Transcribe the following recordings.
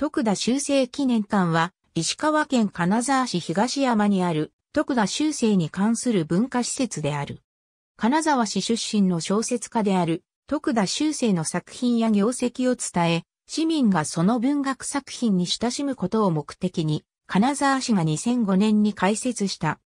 徳田修正記念館は、石川県金沢市東山にある、徳田修正に関する文化施設である。金沢市出身の小説家である、徳田修正の作品や業績を伝え、市民がその文学作品に親しむことを目的に、金沢市が2005年に開設した。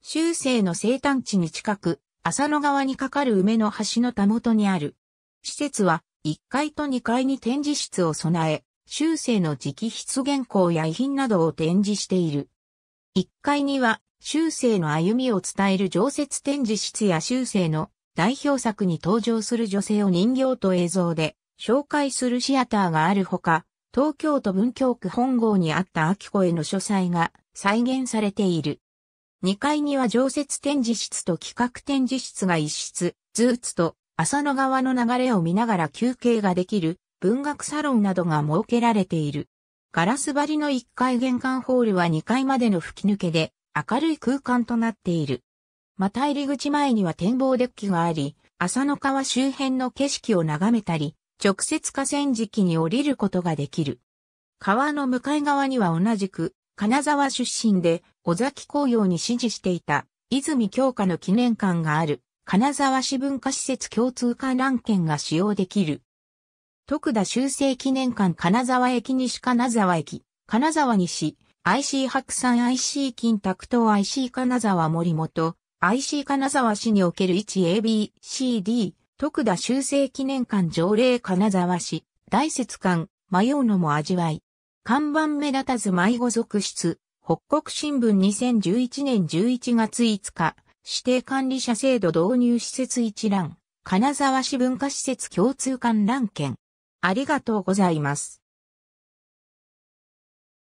修正の生誕地に近く、浅野川に架かる梅の橋のたもとにある。施設は、1階と2階に展示室を備え、修正の直筆原稿や遺品などを展示している。1階には、修正の歩みを伝える常設展示室や修正の代表作に登場する女性を人形と映像で紹介するシアターがあるほか、東京都文京区本郷にあった秋子への書斎が再現されている。2階には常設展示室と企画展示室が一室、ずーつと浅野川の流れを見ながら休憩ができる文学サロンなどが設けられている。ガラス張りの1階玄関ホールは2階までの吹き抜けで明るい空間となっている。また入り口前には展望デッキがあり、浅野川周辺の景色を眺めたり、直接河川敷に降りることができる。川の向かい側には同じく、金沢出身で、尾崎紅葉に支持していた、泉京花の記念館がある、金沢市文化施設共通観覧券が使用できる。徳田修正記念館金沢駅西金沢駅、金沢西、IC 白山 IC 金卓東 IC 金沢森本、IC 金沢市における 1ABCD、徳田修正記念館条例金沢市、大雪館、迷うのも味わい。看板目立たず迷子続出、北国新聞2011年11月5日、指定管理者制度導入施設一覧、金沢市文化施設共通館覧券。ありがとうございます。